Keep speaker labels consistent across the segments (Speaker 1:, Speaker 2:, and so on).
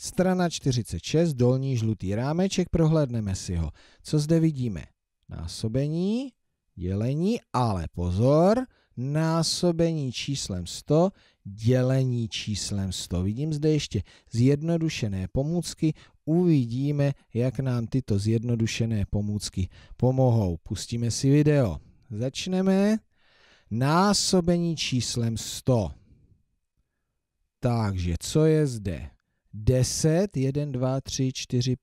Speaker 1: Strana 46, dolní žlutý rámeček, prohlédneme si ho. Co zde vidíme? Násobení, dělení, ale pozor, násobení číslem 100, dělení číslem 100. Vidím zde ještě zjednodušené pomůcky, uvidíme, jak nám tyto zjednodušené pomůcky pomohou. Pustíme si video. Začneme. Násobení číslem 100. Takže co je zde? 10, 1, 2, 3,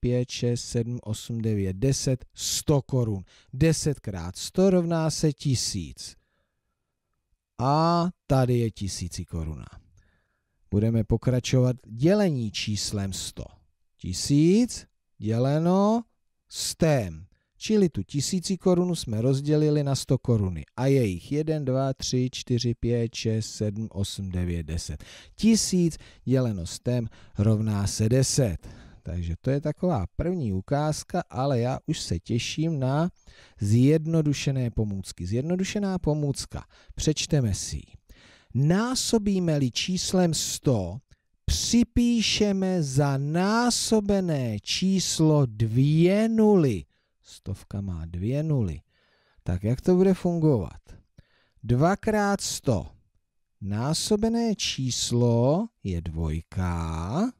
Speaker 1: 4, 5, 6, 7, 8, 9, 10, 100 korun. 10 krát 100 rovná se 1000. A tady je 1000 koruna. Budeme pokračovat dělení číslem 100. 1000 děleno 100. Čili tu tisíci korunu jsme rozdělili na 100 koruny a je jich 1, 2, 3, 4, 5, 6, 7, 8, 9, 10. Tisíc děleno stem rovná se 10. Takže to je taková první ukázka, ale já už se těším na zjednodušené pomůcky. Zjednodušená pomůcka. Přečteme si ji. Násobíme-li číslem 100, připíšeme za násobené číslo dvě nuly. Stovka má dvě nuly. Tak jak to bude fungovat? 2 krát 100. Násobené číslo je dvojka.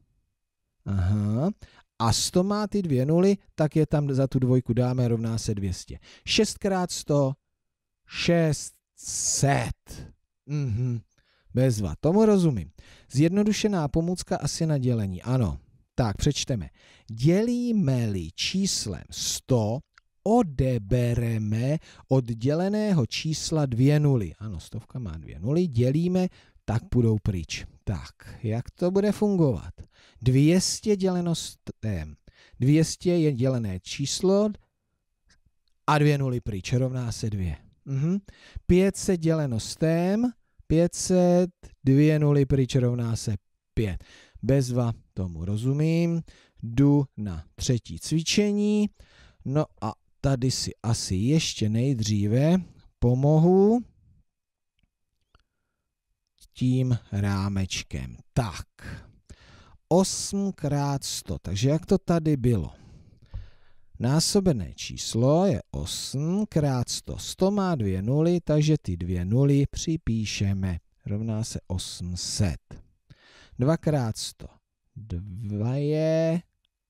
Speaker 1: Aha. A 100 má ty dvě nuly, tak je tam za tu dvojku dáme, rovná se 200. 6 krát 100, 600. Mhm. Bezva, tomu rozumím. Zjednodušená pomůcka asi na dělení, ano. Tak, přečteme. Dělíme-li číslem 100, odebereme od děleného čísla dvě nuly. Ano, stovka má dvě nuly, dělíme, tak půjdou pryč. Tak, jak to bude fungovat? 200 děleno 200 je dělené číslo a dvě nuly pryč, rovná se dvě. Mhm. 500 děleno stem, 500, dvě nuly pryč, rovná se 5. Bezva, tomu rozumím. Jdu na třetí cvičení. No a tady si asi ještě nejdříve pomohu tím rámečkem. Tak, 8 krát 100, takže jak to tady bylo? Násobené číslo je 8 krát 100. 100 má dvě nuly, takže ty dvě nuly připíšeme. Rovná se 800. Dvakrát sto. Dva je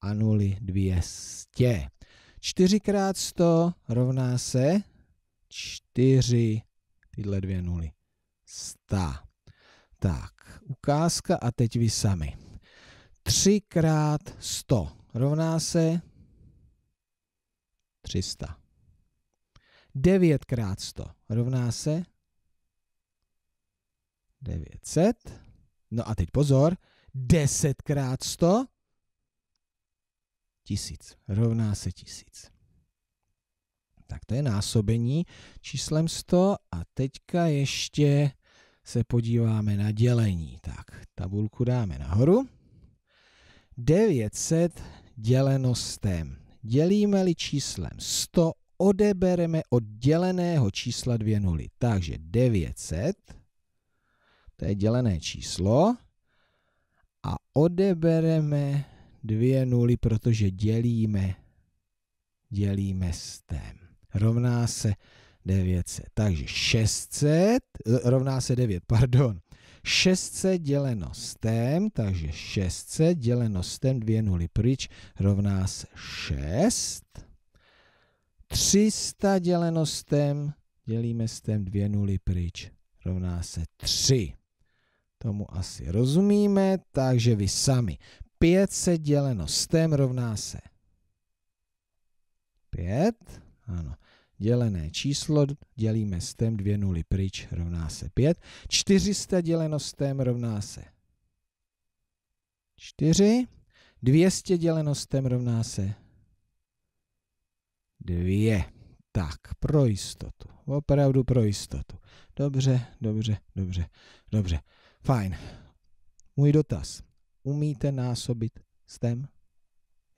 Speaker 1: a nuly 200. 4 krát 100 rovná se 4 tyhle dvě nuly. 100. Tak, ukázka a teď vy sami. 3 krát 100 rovná se 300. 9 krát 100 rovná se 900. No a teď pozor, 10 krát 100 tisíc, rovná se tisíc. Tak to je násobení číslem 100 a teďka ještě se podíváme na dělení. Tak, tabulku dáme nahoru. 900 děleno stem. Dělíme-li číslem 100, odebereme od děleného čísla dvě nuly. Takže 900 to je dělené číslo, a odebereme dvě nuly, protože dělíme, dělíme s stem. Rovná se 900. Takže 600 eh, rovná se 9, pardon. 600 děleno s tém, takže 600 děleno s tém, dvě nuly pryč, rovná se 6. 300 děleno s tém, dělíme s tém, dvě nuly pryč, rovná se 3. Tomu asi rozumíme, takže vy sami. 500 děleno stem rovná se 5, ano, dělené číslo, dělíme stem 2 nuly pryč, rovná se 5. 400 děleno stem rovná se 4. 200 děleno stem rovná se 2. Tak, pro jistotu. Opravdu pro jistotu. Dobře, dobře, dobře, dobře. Fajn. Můj dotaz. Umíte násobit stem?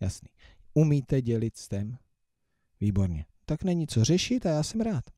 Speaker 1: Jasný. Umíte dělit stem? Výborně. Tak není co řešit a já jsem rád.